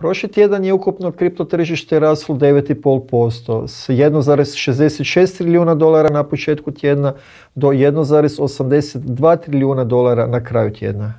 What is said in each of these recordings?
Prošli tjedan je ukupno kripto tržište raslo 9,5% s 1,66 trilijuna dolara na početku tjedna do 1,82 trilijuna dolara na kraju tjedna.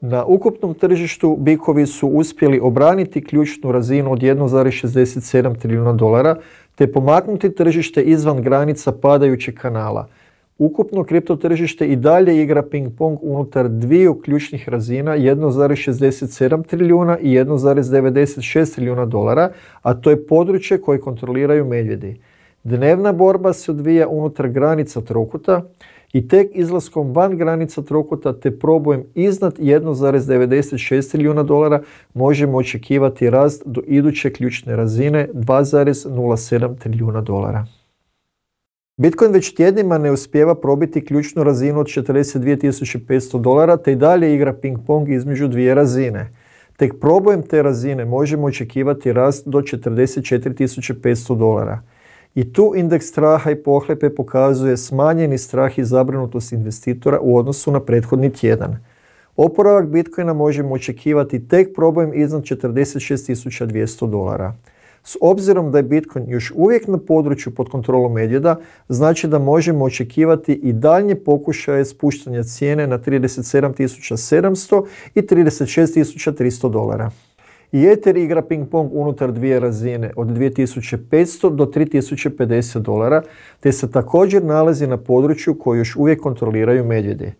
Na ukupnom tržištu bikovi su uspjeli obraniti ključnu razinu od 1,67 trilijuna dolara te pomaknuti tržište izvan granica padajućeg kanala – Ukupno kripto tržište i dalje igra ping pong unutar dviju ključnih razina 1,67 trilijuna i 1,96 trilijuna dolara, a to je područje koje kontroliraju medvjedi. Dnevna borba se odvija unutar granica trokuta i tek izlaskom van granica trokuta te probojem iznad 1,96 trilijuna dolara možemo očekivati rast do iduće ključne razine 2,07 trilijuna dolara. Bitcoin već tjednima ne uspijeva probiti ključnu razinu od 42.500 dolara te i dalje igra ping pong između dvije razine. Tek probojem te razine možemo očekivati rast do 44.500 dolara. I tu indeks straha i pohlepe pokazuje smanjeni strah i zabrinutost investitora u odnosu na prethodni tjedan. Oporavak Bitcoina možemo očekivati tek probojem iznad 46.200 dolara. S obzirom da je Bitcoin još uvijek na području pod kontrolom medvjeda, znači da možemo očekivati i daljnje pokušaje spuštanja cijene na 37.700 i 36.300 dolara. I igra ping pong unutar dvije razine od 2500 do 3050 dolara, te se također nalazi na području koje još uvijek kontroliraju medvjedi.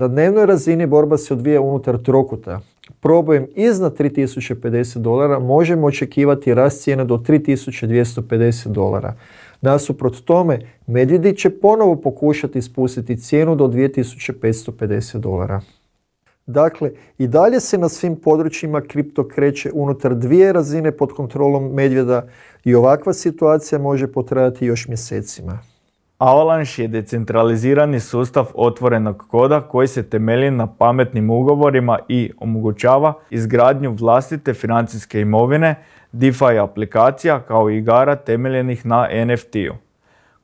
Na dnevnoj razini borba se odvija unutar trokuta. Probojem iznad 3050 dolara možemo očekivati rast cijene do 3250 dolara. Nasuprot tome, medvjedi će ponovo pokušati spustiti cijenu do 2550 dolara. Dakle, i dalje se na svim područjima kripto kreće unutar dvije razine pod kontrolom medvjeda i ovakva situacija može potrajati još mjesecima. Avalanche je decentralizirani sustav otvorenog koda koji se temelji na pametnim ugovorima i omogućava izgradnju vlastite financijske imovine, DeFi aplikacija kao i igara temeljenih na NFT-u.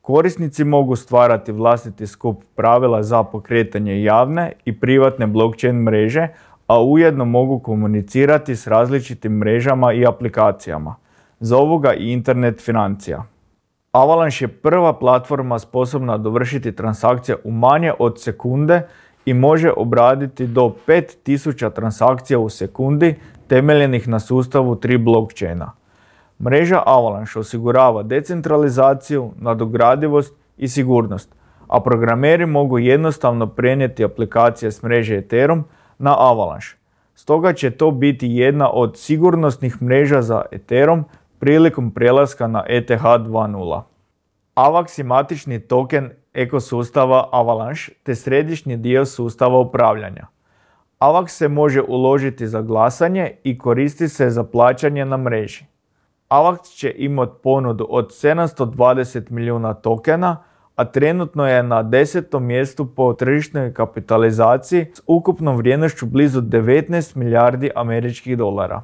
Korisnici mogu stvarati vlastiti skup pravila za pokretanje javne i privatne blockchain mreže, a ujedno mogu komunicirati s različitim mrežama i aplikacijama. Zovu ga i internet financija. Avalanche je prva platforma sposobna dovršiti transakcije u manje od sekunde i može obraditi do 5000 transakcija u sekundi temeljenih na sustavu tri blockchaina. Mreža Avalanche osigurava decentralizaciju, nadogradivost i sigurnost, a programeri mogu jednostavno prenijeti aplikacije s mreže Ethereum na Avalanche. Stoga će to biti jedna od sigurnosnih mreža za Ethereum prilikom prelaska na ETH 2.0. AVAX je matični token ekosustava Avalanche te središnji dio sustava upravljanja. AVAX se može uložiti za glasanje i koristi se za plaćanje na mreži. AVAX će imati ponudu od 720 milijuna tokena, a trenutno je na desetom mjestu po tržišnoj kapitalizaciji s ukupnom vrijednošću blizu 19 milijardi američkih dolara.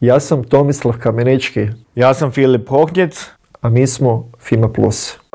Ja sam Tomislav Kamenečki, Ja sam Filip Hohnjec. A mi smo FIMA Plus.